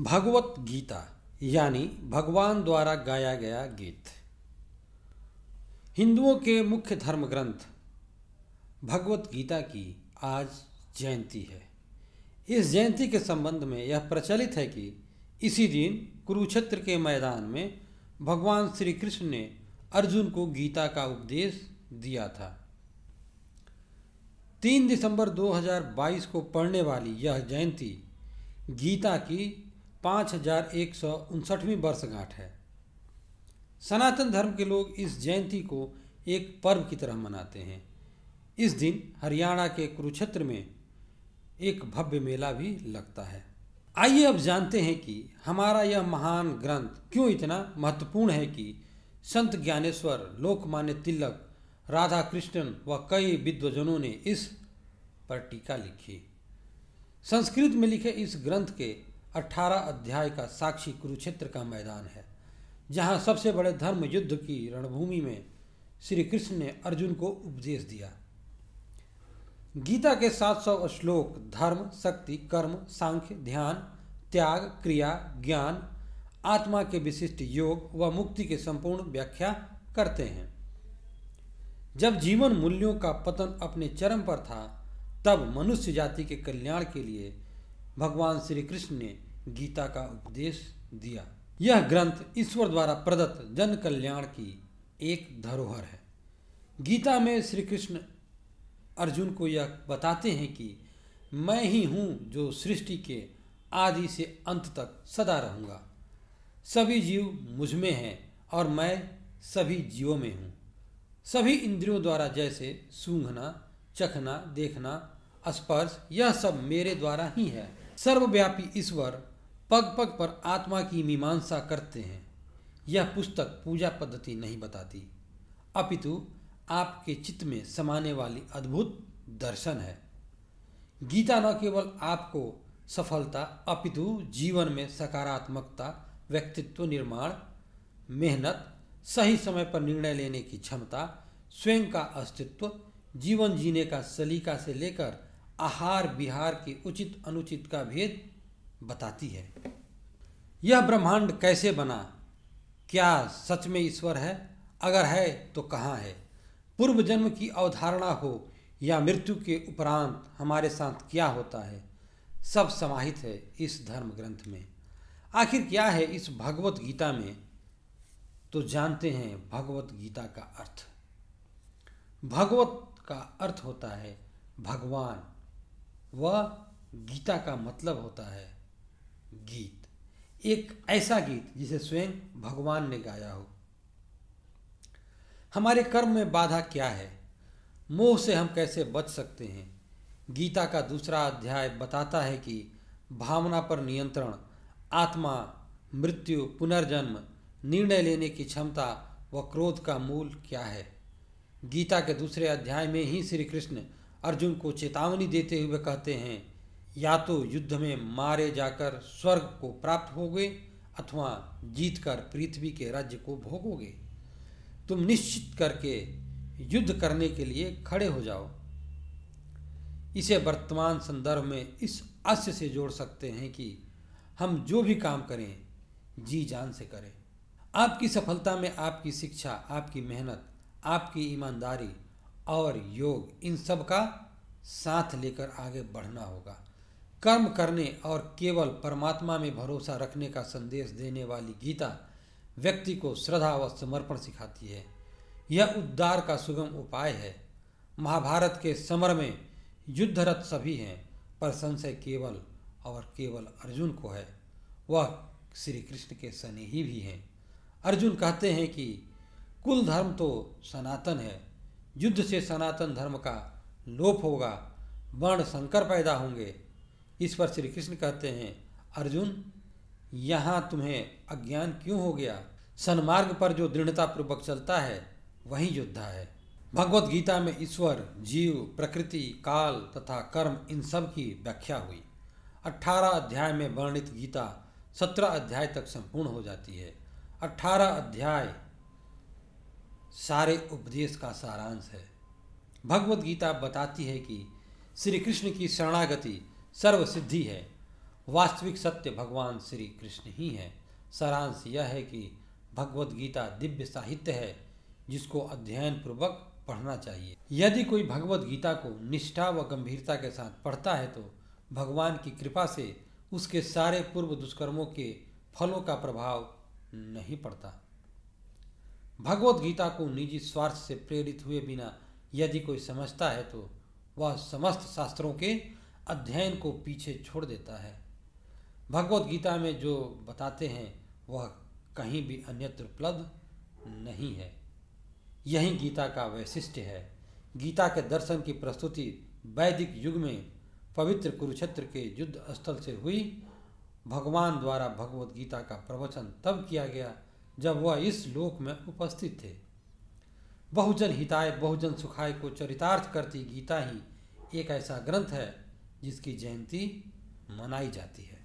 भगवत गीता यानी भगवान द्वारा गाया गया गीत हिंदुओं के मुख्य धर्म ग्रंथ भगवत गीता की आज जयंती है इस जयंती के संबंध में यह प्रचलित है कि इसी दिन कुरुक्षेत्र के मैदान में भगवान श्री कृष्ण ने अर्जुन को गीता का उपदेश दिया था तीन दिसंबर 2022 को पढ़ने वाली यह जयंती गीता की पाँच हजार एक सौ उनसठवीं वर्षगांठ है सनातन धर्म के लोग इस जयंती को एक पर्व की तरह मनाते हैं इस दिन हरियाणा के कुरुक्षेत्र में एक भव्य मेला भी लगता है आइए अब जानते हैं कि हमारा यह महान ग्रंथ क्यों इतना महत्वपूर्ण है कि संत ज्ञानेश्वर लोकमान्य तिलक राधा कृष्णन व कई विद्वजनों ने इस पर टीका लिखी संस्कृत में लिखे इस ग्रंथ के अठारह अध्याय का साक्षी कुरुक्षेत्र का मैदान है जहाँ सबसे बड़े धर्म युद्ध की रणभूमि में श्री कृष्ण ने अर्जुन को उपदेश दिया गीता के 700 श्लोक धर्म शक्ति कर्म सांख्य ध्यान त्याग क्रिया ज्ञान आत्मा के विशिष्ट योग व मुक्ति के संपूर्ण व्याख्या करते हैं जब जीवन मूल्यों का पतन अपने चरम पर था तब मनुष्य जाति के कल्याण के लिए भगवान श्री कृष्ण ने गीता का उपदेश दिया यह ग्रंथ ईश्वर द्वारा प्रदत्त जन कल्याण की एक धरोहर है गीता में श्री कृष्ण अर्जुन को यह बताते हैं कि मैं ही हूँ जो सृष्टि के आदि से अंत तक सदा रहूँगा सभी जीव मुझ में हैं और मैं सभी जीवों में हूँ सभी इंद्रियों द्वारा जैसे सूंघना चखना देखना स्पर्श यह सब मेरे द्वारा ही है सर्वव्यापी ईश्वर पग पग पर आत्मा की मीमांसा करते हैं यह पुस्तक पूजा पद्धति नहीं बताती अपितु आपके चित्त में समाने वाली अद्भुत दर्शन है गीता न केवल आपको सफलता अपितु जीवन में सकारात्मकता व्यक्तित्व निर्माण मेहनत सही समय पर निर्णय लेने की क्षमता स्वयं का अस्तित्व जीवन जीने का सलीका से लेकर आहार विहार के उचित अनुचित का भेद बताती है यह ब्रह्मांड कैसे बना क्या सच में ईश्वर है अगर है तो कहाँ है पूर्व जन्म की अवधारणा हो या मृत्यु के उपरांत हमारे साथ क्या होता है सब समाहित है इस धर्म ग्रंथ में आखिर क्या है इस भगवत गीता में तो जानते हैं भगवत गीता का अर्थ भगवत का अर्थ होता है भगवान व गीता का मतलब होता है गीत एक ऐसा गीत जिसे स्वयं भगवान ने गाया हो हमारे कर्म में बाधा क्या है मोह से हम कैसे बच सकते हैं गीता का दूसरा अध्याय बताता है कि भावना पर नियंत्रण आत्मा मृत्यु पुनर्जन्म निर्णय लेने की क्षमता व क्रोध का मूल क्या है गीता के दूसरे अध्याय में ही श्री कृष्ण अर्जुन को चेतावनी देते हुए कहते हैं या तो युद्ध में मारे जाकर स्वर्ग को प्राप्त होगे अथवा जीतकर पृथ्वी के राज्य को भोगोगे तुम निश्चित करके युद्ध करने के लिए खड़े हो जाओ इसे वर्तमान संदर्भ में इस अस्य से जोड़ सकते हैं कि हम जो भी काम करें जी जान से करें आपकी सफलता में आपकी शिक्षा आपकी मेहनत आपकी ईमानदारी और योग इन सब का साथ लेकर आगे बढ़ना होगा कर्म करने और केवल परमात्मा में भरोसा रखने का संदेश देने वाली गीता व्यक्ति को श्रद्धा व समर्पण सिखाती है यह उद्धार का सुगम उपाय है महाभारत के समर में युद्धरत सभी हैं पर संशय केवल और केवल अर्जुन को है वह श्री कृष्ण के स्नेही भी हैं अर्जुन कहते हैं कि कुल धर्म तो सनातन है युद्ध से सनातन धर्म का लोप होगा वर्ण संकर पैदा होंगे इस पर श्री कृष्ण कहते हैं अर्जुन यहाँ तुम्हें अज्ञान क्यों हो गया सन्मार्ग पर जो दृढ़ता पूर्वक चलता है वही योद्धा है भगवत गीता में ईश्वर जीव प्रकृति काल तथा कर्म इन सब की व्याख्या हुई अठारह अध्याय में वर्णित गीता सत्रह अध्याय तक संपूर्ण हो जाती है अठारह अध्याय सारे उपदेश का सारांश है भगवत गीता बताती है कि श्री कृष्ण की शरणागति सर्व सिद्धि है वास्तविक सत्य भगवान श्री कृष्ण ही है सारांश यह है कि भगवत गीता दिव्य साहित्य है जिसको अध्ययन पूर्वक पढ़ना चाहिए यदि कोई भगवत गीता को निष्ठा व गंभीरता के साथ पढ़ता है तो भगवान की कृपा से उसके सारे पूर्व दुष्कर्मों के फलों का प्रभाव नहीं पड़ता भगवत गीता को निजी स्वार्थ से प्रेरित हुए बिना यदि कोई समझता है तो वह समस्त शास्त्रों के अध्ययन को पीछे छोड़ देता है भगवत गीता में जो बताते हैं वह कहीं भी अन्यत्र उपलब्ध नहीं है यही गीता का वैशिष्ट्य है गीता के दर्शन की प्रस्तुति वैदिक युग में पवित्र कुरुक्षेत्र के युद्ध स्थल से हुई भगवान द्वारा भगवत गीता का प्रवचन तब किया गया जब वह इस लोक में उपस्थित थे बहुजन हिताय बहुजन सुखाय को चरितार्थ करती गीता ही एक ऐसा ग्रंथ है जिसकी जयंती मनाई जाती है